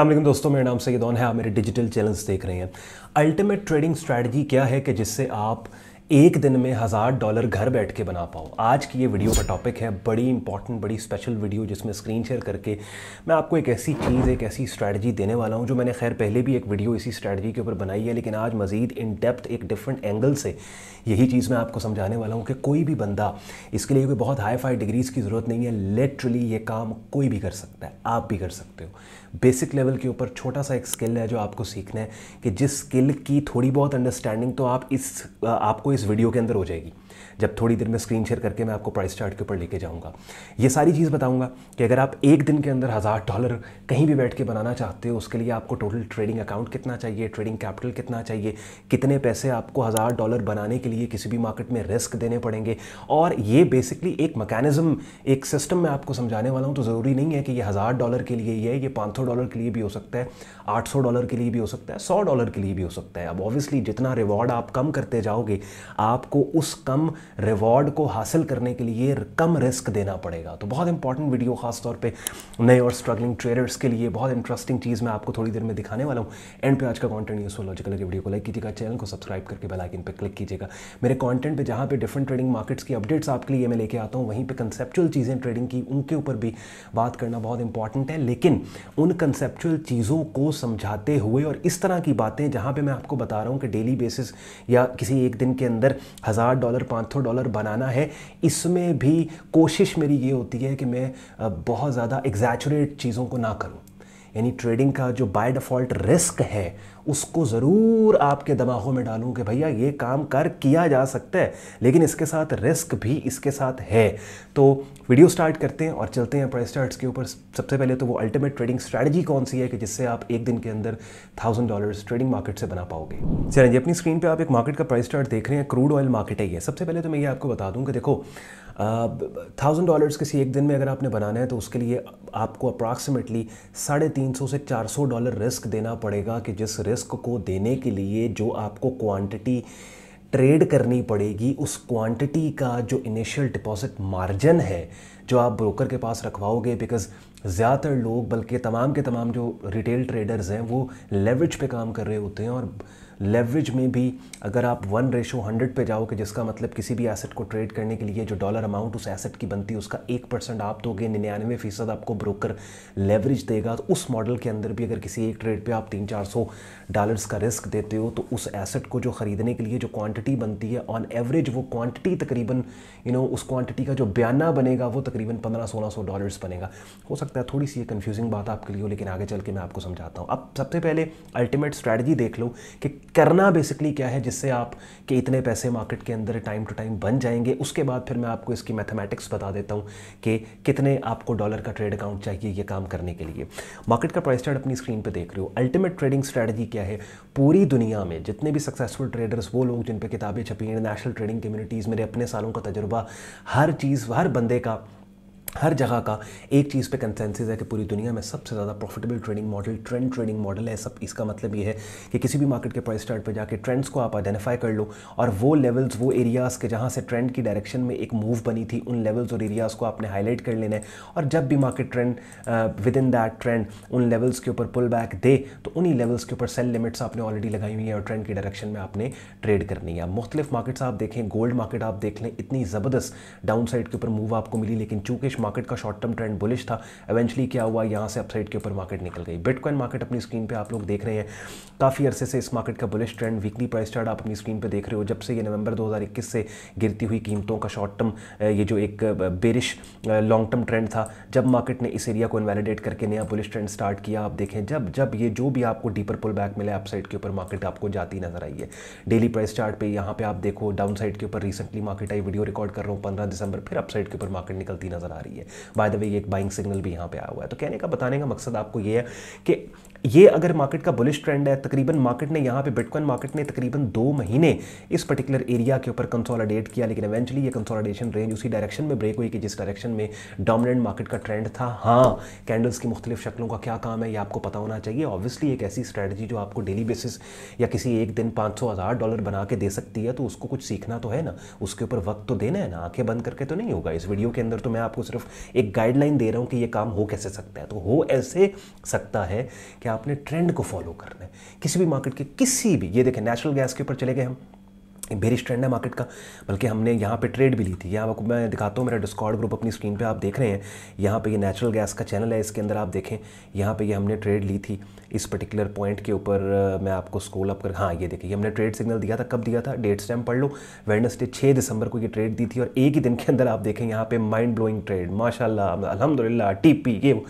अल्लाम दोस्तों मेरा नाम सैद है आप मेरे डिजिटल चैनल्स देख रहे हैं अल्टीमेट ट्रेडिंग स्ट्रैटेजी क्या है कि जिससे आप एक दिन में हज़ार डॉलर घर बैठ के बना पाओ आज की ये वीडियो का टॉपिक है बड़ी इंपॉर्टेंट बड़ी स्पेशल वीडियो जिसमें स्क्रीन शेयर करके मैं आपको एक ऐसी चीज़ एक ऐसी स्ट्रैटी देने वाला हूँ जो मैंने खैर पहले भी एक वीडियो इसी स्ट्रैटजी के ऊपर बनाई है लेकिन आज मज़ीद इन डेप्थ एक डिफरेंट एंगल से यही चीज़ मैं आपको समझाने वाला हूँ कि कोई भी बंदा इसके लिए कोई बहुत हाई फाई डिग्रीज़ की ज़रूरत नहीं है लेटरली ये काम कोई भी कर सकता है आप भी कर सकते हो बेसिक लेवल के ऊपर छोटा सा एक स्किल है जो आपको सीखना है कि जिस स्किल की थोड़ी बहुत अंडरस्टैंडिंग तो आप इस आपको इस वीडियो के अंदर हो जाएगी जब थोड़ी देर में स्क्रीन शेयर करके मैं आपको प्राइस चार्ट के ऊपर लेके जाऊंगा ये सारी चीज़ बताऊंगा कि अगर आप एक दिन के अंदर हज़ार डॉलर कहीं भी बैठ के बनाना चाहते हो उसके लिए आपको टोटल ट्रेडिंग अकाउंट कितना चाहिए ट्रेडिंग कैपिटल कितना चाहिए कितने पैसे आपको हज़ार डॉलर बनाने के लिए किसी भी मार्केट में रिस्क देने पड़ेंगे और ये बेसिकली एक मकैनिज़म एक सिस्टम मैं आपको समझाने वाला हूँ तो ज़रूरी नहीं है कि ये हज़ार डॉलर के लिए ही है ये पाँच 500 डॉलर के लिए भी हो सकता है आठ सौ डॉलर के लिए भी हो सकता है सौ डॉलर के लिए भी हो सकता है अब ऑब्वियसली जितना रिवॉर्ड आप कम करते जाओगे आपको उस कम रिवॉर्ड को हासिल करने के लिए कम रिस्क देना पड़ेगा तो बहुत इंपॉर्टेंट वीडियो खासतौर पर नए और स्ट्रगलिंग ट्रेडर्स के लिए बहुत इंटरेस्टिंग चीज़ मैं आपको थोड़ी देर में दिखाने वाला हूँ एंड पे आज का कॉन्टेंट यूज़फुल लॉजिकल के वीडियो को लाइक कीजिएगा चैनल को सब्सक्राइब करके बेलाइकिन पर क्लिक कीजिएगा मेरे कॉन्टेंट पर जहाँ पर डिफरेंट ट्रेडिंग मार्केट्स की अपडेट्स आपके लिए मैं लेके आता हूँ वहीं पर कंसेप्चुअल चीज़ें ट्रेडिंग की उनके ऊपर भी बात करना बहुत इंपॉर्टेंट है लेकिन उन कंसेप्चुअल चीज़ों को समझाते हुए और इस तरह की बातें जहाँ पे मैं आपको बता रहा हूँ कि डेली बेसिस या किसी एक दिन के अंदर हज़ार डॉलर पाँच सौ डॉलर बनाना है इसमें भी कोशिश मेरी ये होती है कि मैं बहुत ज़्यादा एग्जैचुरेट चीज़ों को ना करूँ यानी ट्रेडिंग का जो बाय डिफ़ॉल्ट रिस्क है उसको ज़रूर आपके दिमागों में डालूँ कि भैया ये काम कर किया जा सकता है लेकिन इसके साथ रिस्क भी इसके साथ है तो वीडियो स्टार्ट करते हैं और चलते हैं प्राइस चार्ट्स के ऊपर सबसे पहले तो वो अल्टीमेट ट्रेडिंग स्ट्रैटेजी कौन सी है कि जिससे आप एक दिन के अंदर थाउजेंड डॉलर्स ट्रेडिंग मार्केट से बना पाओगे सर अपनी स्क्रीन पर आप एक मार्केट का प्राइस चार्ट देख रहे हैं क्रूड ऑयल मार्केट है ये सबसे पहले तो मैं ये आपको बता दूँ कि देखो थाउजेंड डॉलर्स किसी एक दिन में अगर आपने बनाना है तो उसके लिए आपको अप्रॉक्सीमेटली साढ़े तीन सौ से चार सौ डॉलर रिस्क देना पड़ेगा कि जिस रिस्क को देने के लिए जो आपको क्वांटिटी ट्रेड करनी पड़ेगी उस क्वांटिटी का जो इनिशियल डिपॉजिट मार्जिन है जो आप ब्रोकर के पास रखवाओगे बिकॉज ज़्यादातर लोग बल्कि तमाम के तमाम जो रिटेल ट्रेडर्स हैं वो लेवरेज पे काम कर रहे होते हैं और लेवरेज में भी अगर आप वन रेशो हंड्रेड पर जाओ कि जिसका मतलब किसी भी एसेट को ट्रेड करने के लिए जो डॉलर अमाउंट उस एसेट की बनती है उसका एक परसेंट आप दोगे निन्यानवे फीसद आपको ब्रोकर लेवरेज देगा तो उस मॉडल के अंदर भी अगर किसी एक ट्रेड पे आप तीन चार सौ डॉलर्स का रिस्क देते हो तो उस एसेट को जो ख़रीदने के लिए जो क्वान्टिटी बनती है ऑन एवरेज वो क्वान्टिटी तकरीबन यू नो उस क्वान्टिटी का जो बयाना बनेगा वो तकरीबन पंद्रह सोलह सौ डॉलर्स बनेगा हो सकता सकता है थोड़ी सी ये कन्फ्यूजिंग बात आपके लिए हो लेकिन आगे चल के मैं आपको समझाता हूँ अब सबसे पहले अल्टीमेट स्ट्रैटेजी देख लो कि करना बेसिकली क्या है जिससे आप के इतने पैसे मार्केट के अंदर टाइम टू टाइम बन जाएंगे उसके बाद फिर मैं आपको इसकी मैथमेटिक्स बता देता हूँ कि कितने आपको डॉलर का ट्रेड अकाउंट चाहिए ये काम करने के लिए मार्केट का प्राइस चार्ट अपनी स्क्रीन पर देख रहे हो अल्टीमेट ट्रेडिंग स्ट्रैटेजी क्या है पूरी दुनिया में जितने भी सक्सेसफुल ट्रेडर्स वो लोग जिन पर किताबें छपी हैं नेशनल ट्रेडिंग कम्युनिटीज़ मेरे अपने सालों का तजुर्बा हर चीज़ हर बंदे का हर जगह का एक चीज़ पे कंसेंसिस है कि पूरी दुनिया में सबसे ज़्यादा profitable trading model trend trading model है सब इसका मतलब ये है कि किसी भी मार्केट के प्राइस चार्ट पे जाके ट्रेंड्स को आप आइडेंटिफाई कर लो और वो लेवल्स वो एरियाज़ के जहाँ से ट्रेंड की डायरेक्शन में एक मूव बनी थी उन लेवल्स और एरियाज़ को आपने हाईलाइट कर लेना है और जब भी market trend within that trend उन लेवल्स के ऊपर पुल बैक दे तो उन्हीं लेवल्स के ऊपर सेल लिमिट्स आपने ऑलरेडी लगाई हुई है और ट्रेंड की डायरेक्शन में आपने ट्रेड करनी है मुख्तलिफ मार्केट्स आप देखें गोल्ड मार्केट आप देख लें इतनी ज़बरदस्त डाउन साइड के ऊपर मूव आपको मिली लेकिन चूंकि मार्केट का शॉर्ट टर्म ट्रेंड बुलिश था एवेंचुअली क्या हुआ यहाँ से अपसाइड के ऊपर मार्केट निकल गई बिटकॉइन मार्केट अपनी स्क्रीन पर आप लोग देख रहे हैं काफ़ी अरसे से इस मार्केट का bullish trend weekly price chart आप अपनी स्क्रीन पर देख रहे हो जब से ये नवंबर 2021 से गिरती हुई कीमतों का शॉर्ट टर्म ये जो एक बेरिश लॉन्ग टर्म ट्रेंड था जब मार्केट ने इस एरिया को इन्वैलिडेट करके नया बुलिश ट्रेंड स्टार्ट किया आप देखें जब जब ये जो भी आपको डीपर पुल बैक मिला अपसाइड के ऊपर मार्केट आपको जाती नजर आई है डेली प्राइस चार्ट पे यहाँ पे आप देखो डाउन साइड के ऊपर recently market I video record कर रहा हूँ पंद्रह दिसंबर फिर अपसाइड के ऊपर मार्केट निकलती नजर आ रही है रही है बाय द वे एक बाइंग सिग्नल भी यहाँ पे आया हुआ है तो कहने का बताने का मकसद आपको ये है कि ये अगर मार्केट का बुलिश ट्रेंड है तकरीबन मार्केट ने यहाँ पे बिटकॉइन मार्केट ने तकरीबन दो महीने इस पर्टिकुलर एरिया के ऊपर कंसोलिडेट किया लेकिन इवेंचुअली ये कंसोलिडेशन रेंज उसी डायरेक्शन में ब्रेक हुई कि जिस डायरेक्शन में डोमिनेंट मार्केट का ट्रेंड था हाँ कैंडल्स की मुख्तलिफ शक्लों का क्या काम है ये आपको पता होना चाहिए ऑब्वियसली एक ऐसी स्ट्रैटेजी जो आपको डेली बेसिस या किसी एक दिन पाँच हज़ार डॉलर बना के दे सकती है तो उसको कुछ सीखना तो है ना उसके ऊपर वक्त तो देना है ना आँखें बंद करके तो नहीं होगा इस वीडियो के अंदर तो मैं आपको सिर्फ सिर्फ एक गाइडलाइन दे रहा हूँ कि ये काम हो कैसे सकता है तो हो ऐसे सकता है कि आपने ट्रेंड को फॉलो करना है किसी भी मार्केट के किसी भी ये देखें नेचुरल गैस के ऊपर चले गए हम बेरिश ट्रेंड है मार्केट का बल्कि हमने यहाँ पे ट्रेड भी ली थी यहाँ आपको मैं दिखाता हूँ मेरा डिस्कॉर्ड ग्रुप अपनी स्क्रीन पे आप देख रहे हैं यहाँ पे ये यह नेचुरल गैस का चैनल है इसके अंदर आप देखें यहाँ पे ये हमने ट्रेड ली थी इस पर्टिकुलर पॉइंट के ऊपर मैं आपको स्क्रोल अप कर हाँ ये देखिए हमने ट्रेड सिग्नल दिया था कब दिया था डेट स्टैम पढ़ लो वेडनसडे छः दिसंबर को ये ट्रेड दी थी और एक ही दिन के अंदर आप देखें यहाँ पर माइंड ब्लोइंग ट्रेड माशा अलहमदिल्ला टी ये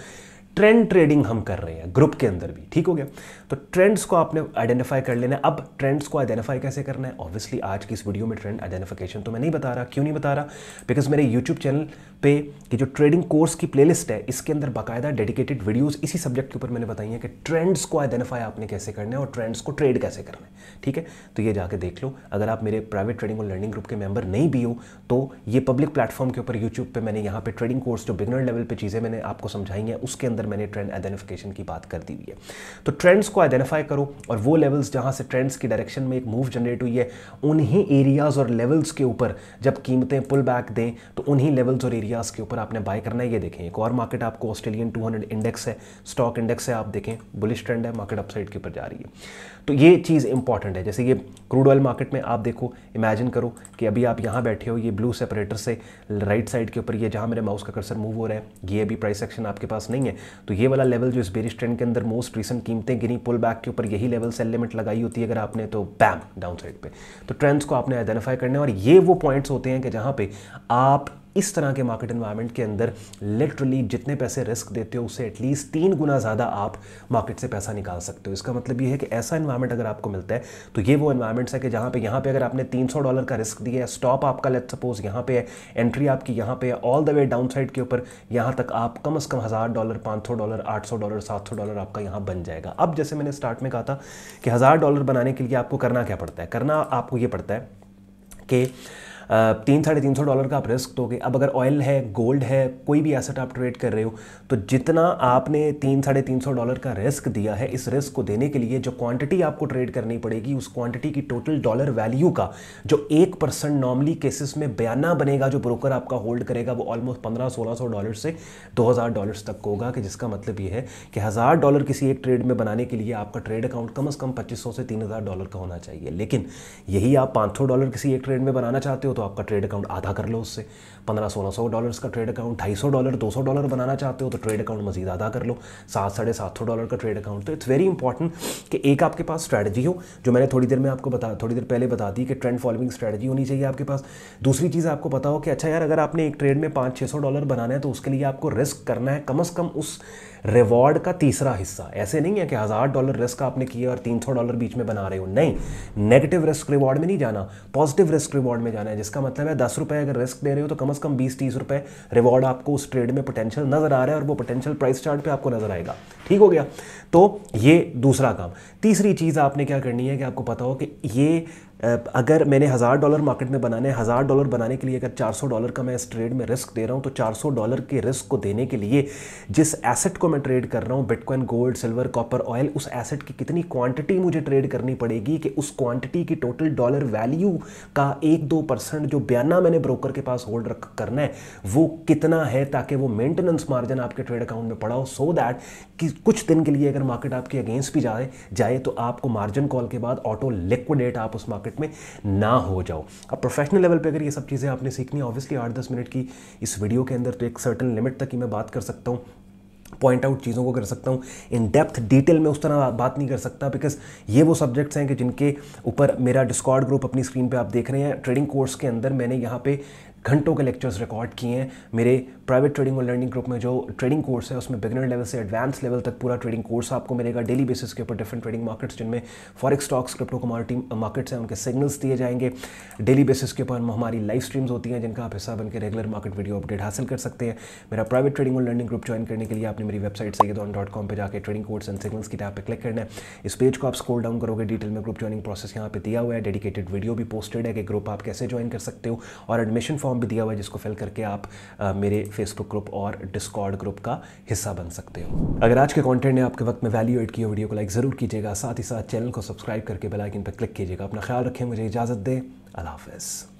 ट्रेंड ट्रेडिंग हम कर रहे हैं ग्रुप के अंदर भी ठीक हो गया तो ट्रेंड्स को आपने आइडेंटिफाई कर लेना है अब ट्रेंड्स को आइडेंटिफाई कैसे करना है ऑब्वियसली आज की इस वीडियो में ट्रेंड आइडेंटिफिकेशन तो मैं नहीं बता रहा क्यों नहीं बता रहा बिकॉज मेरे यूट्यूब चैनल पे कि जो ट्रेडिंग कोर्स की प्लेलिस्ट है इसके अंदर बाकायदा डेडिकेटेड वीडियोज़ इसी सब्जेक्ट के ऊपर मैंने बताई हैं कि ट्रेंड्स को आइडेंटिफाई आपने कैसे करना है और ट्रेंड्स को ट्रेड कैसे करना है ठीक है तो ये जाके देख लो अगर आप मेरे प्राइवेट ट्रेडिंग और लर्निंग ग्रुप के मेंबर नहीं भी हो तो ये पब्लिक प्लेटफॉर्म के ऊपर यूट्यूब पर मैंने यहाँ पर ट्रेडिंग कोर्स जो बिगनर लेवल पर चीज़ें मैंने आपको समझाई हैं उसके अंदर मैंने ट्रेंड आइडेंटिफिकेशन की बात कर दी हुई है तो ट्रेंड्स को आइडेंटिफाई करो और वो लेवल्स जहाँ से ट्रेंड्स की डायरेक्शन में एक मूव जनरेट हुई है उन्हीं एरियाज़ और लेवल्स के ऊपर जब कीमतें पुल बैक दें तो उन्हीं लेवल्स और एरियाज़ के ऊपर आपने बाय करना है ये देखें एक और मार्केट आपको ऑस्ट्रेलियन 200 इंडेक्स है स्टॉक इंडेक्स है आप देखें बुलिश ट्रेंड है मार्केट अपसाइड के ऊपर जा रही है तो ये चीज़ इंपॉर्टेंट है जैसे ये क्रूड ऑयल मार्केट में आप देखो इमेजिन करो कि अभी आप यहाँ बैठे हो ये ब्लू सेपरेटर से राइट साइड के ऊपर ये जहाँ मेरे माउस का कर्सर मूव हो रहा है ये अभी प्राइस एक्शन आपके पास नहीं है तो ये वाला लेवल जो इस बेरिश ट्रेंड के अंदर मोस्ट रिसेंट कीमतें गिरी पुल बैक के ऊपर यही लेवल सेल लिमिट लगाई होती है अगर आपने तो बैम डाउन साइड पर तो ट्रेंड्स को आपने आइडेंटिफाई करने और ये वो पॉइंट्स होते हैं कि जहाँ पे आप इस तरह के मार्केट इन्वायरमेंट के अंदर लिटरली जितने पैसे रिस्क देते हो उससे एटलीस्ट तीन गुना ज़्यादा आप मार्केट से पैसा निकाल सकते हो इसका मतलब ये है कि ऐसा इन्वायरमेंट अगर आपको मिलता है तो ये वो इन्वायरमेंट्स है कि जहाँ पे यहाँ पे अगर आपने 300 डॉलर का रिस्क दिया है स्टॉप आपका लेट सपोज यहाँ पे है एंट्री आपकी यहाँ पे है all the way down side के ऊपर यहाँ तक आप कम अज़ कम हज़ार डॉलर पाँच डॉलर आठ डॉलर सात डॉलर आपका यहाँ बन जाएगा अब जैसे मैंने स्टार्ट में कहा था कि हज़ार डॉलर बनाने के लिए आपको करना क्या पड़ता है करना आपको ये पड़ता है कि तीन साढ़े तीन सौ डॉलर का आप रिस्क दोगे अब अगर ऑयल है गोल्ड है कोई भी एसेट आप ट्रेड कर रहे हो तो जितना आपने तीन साढ़े तीन सौ डॉलर का रिस्क दिया है इस रिस्क को देने के लिए जो क्वांटिटी आपको ट्रेड करनी पड़ेगी उस क्वांटिटी की टोटल डॉलर वैल्यू का जो एक परसेंट नॉर्मली केसेस में बयाना बनेगा जो ब्रोकर आपका होल्ड करेगा वो ऑलमोस्ट पंद्रह सोलह सौ डॉलर से दो हज़ार डॉलर्स तक होगा कि जिसका मतलब ये है कि हज़ार डॉलर किसी एक ट्रेड में बनाने के लिए आपका ट्रेड अकाउंट कम अज़ कम पच्चीस से तीन डॉलर का होना चाहिए लेकिन यही आप पाँच डॉलर किसी एक ट्रेड में बनाना चाहते हो तो तो आपका ट्रेड अकाउंट आधा कर लो उससे पंद्रह सोलह सौ डॉलर्स का ट्रेड अकाउंट ढाई सौ डॉलर दो सौ डॉलर बनाना चाहते हो तो ट्रेड अकाउंट मजीद आधा कर लो सात साढ़े सात सौ डॉलर का ट्रेड अकाउंट तो इट्स वेरी इंपॉर्टेंट कि एक आपके पास स्ट्रैटेजी हो जो मैंने थोड़ी देर में आपको बता थोड़ी देर पहले बता दी कि ट्रेंड फॉलोइंग स्ट्रैटेजी होनी चाहिए आपके पास दूसरी चीज़ आपको पता हो कि अच्छा यार अगर आपने एक ट्रेड में पाँच छः सौ डॉलर बनाना है तो उसके लिए आपको रिस्क करना है कम अज़ कम उस रिवॉर्ड का तीसरा हिस्सा ऐसे नहीं है कि हज़ार डॉलर रिस्क आपने किया और तीन सौ डॉलर बीच में बना रहे हो नहीं नेगेटिव रिस्क रिवॉर्ड में नहीं जाना पॉजिटिव रिस्क रिवॉर्ड में जाना है जिसका मतलब है दस रुपये अगर रिस्क दे रहे हो तो कम अज़ कम बीस तीस रुपये रिवॉर्ड आपको उस ट्रेड में पोटेंशियल नज़र आ रहा है और वो पोटेंशियल प्राइस चार्ट पर आपको नज़र आएगा ठीक हो गया तो ये दूसरा काम तीसरी चीज़ आपने क्या करनी है कि आपको पता हो कि ये अगर मैंने हज़ार डॉलर मार्केट में बनाने हज़ार डॉलर बनाने के लिए अगर 400 डॉलर का मैं इस ट्रेड में रिस्क दे रहा हूँ तो 400 डॉलर के रिस्क को देने के लिए जिस एसेट को मैं ट्रेड कर रहा हूँ bitcoin gold silver copper oil उस एसेट की कितनी क्वांटिटी मुझे ट्रेड करनी पड़ेगी कि उस क्वांटिटी की टोटल डॉलर वैल्यू का एक दो परसेंट जो बयाना मैंने ब्रोकर के पास होल्ड रख करना है वो कितना है ताकि वो मेंटेनेंस मार्जिन आपके ट्रेड अकाउंट में पड़ा हो सो दैट कि कुछ दिन के लिए अगर मार्केट आपके अगेंस्ट भी जाए जाए तो आपको मार्जिन कॉल के बाद ऑटो लिक्विडेट आप उस मार्केट कॉन्फ्लिक्ट में ना हो जाओ अब प्रोफेशनल लेवल पे अगर ये सब चीज़ें आपने सीखनी ऑब्वियसली आठ दस मिनट की इस वीडियो के अंदर तो एक सर्टन लिमिट तक ही मैं बात कर सकता हूँ पॉइंट आउट चीज़ों को कर सकता हूँ इन डेप्थ डिटेल में उस तरह बात नहीं कर सकता बिकॉज ये वो सब्जेक्ट्स हैं कि जिनके ऊपर मेरा डिस्कॉर्ड ग्रुप अपनी स्क्रीन पे आप देख रहे हैं ट्रेडिंग कोर्स के अंदर मैंने यहाँ पे घंटों के लेक्चर्स रिकॉर्ड किए हैं मेरे प्राइवेट ट्रेडिंग और लर्निंग ग्रुप में जो ट्रेडिंग कोर्स है उसमें बिगनर लेवल से एडवांस लेवल तक पूरा ट्रेडिंग कोर्स आपको मिलेगा डेली बेसिस के ऊपर डिफरेंट ट्रेडिंग मार्केट्स जिनमें forex stocks crypto commodity markets हैं उनके सिग्नल्स दिए जाएंगे डेली बेसिस के ऊपर हमारी लाइव स्ट्रीम्स होती हैं जिनका आप हिसाब बनकर रेगुलर मार्केट वीडियो अपडेट हासिल कर सकते हैं मेरा प्राइवेट ट्रेडिंग और लर्निंग ग्रुप ज्वाइन करने के लिए आपने मेरी वेबसाइट सही ऑन डॉट कॉम पर जाकर ट्रेडिंग कोर्स एंड सिग्नल्स की टैब पर क्लिक करना है इस पेज को आप स्कोल डाउन करोगे डिटेल में ग्रुप ज्वाइनिंग प्रोसेस यहाँ पर दिया हुआ है डेडिकेटेड वीडियो भी पोस्टेड है कि ग्रुप आप कैसे ज्वाइन कर सकते हो और एडमिशन फॉर्म भी दिया हुआ है जिसको फिल करके आप मेरे फेसबुक ग्रुप और डिस्कॉर्ड ग्रुप का हिस्सा बन सकते हो अगर आज के कॉन्टेंट ने आपके वक्त में वैल्यू एड किया वीडियो को लाइक ज़रूर कीजिएगा साथ ही साथ चैनल को सब्सक्राइब करके बेलाइकिन पर क्लिक कीजिएगा अपना ख्याल रखें मुझे इजाज़त दें अला हाफिज़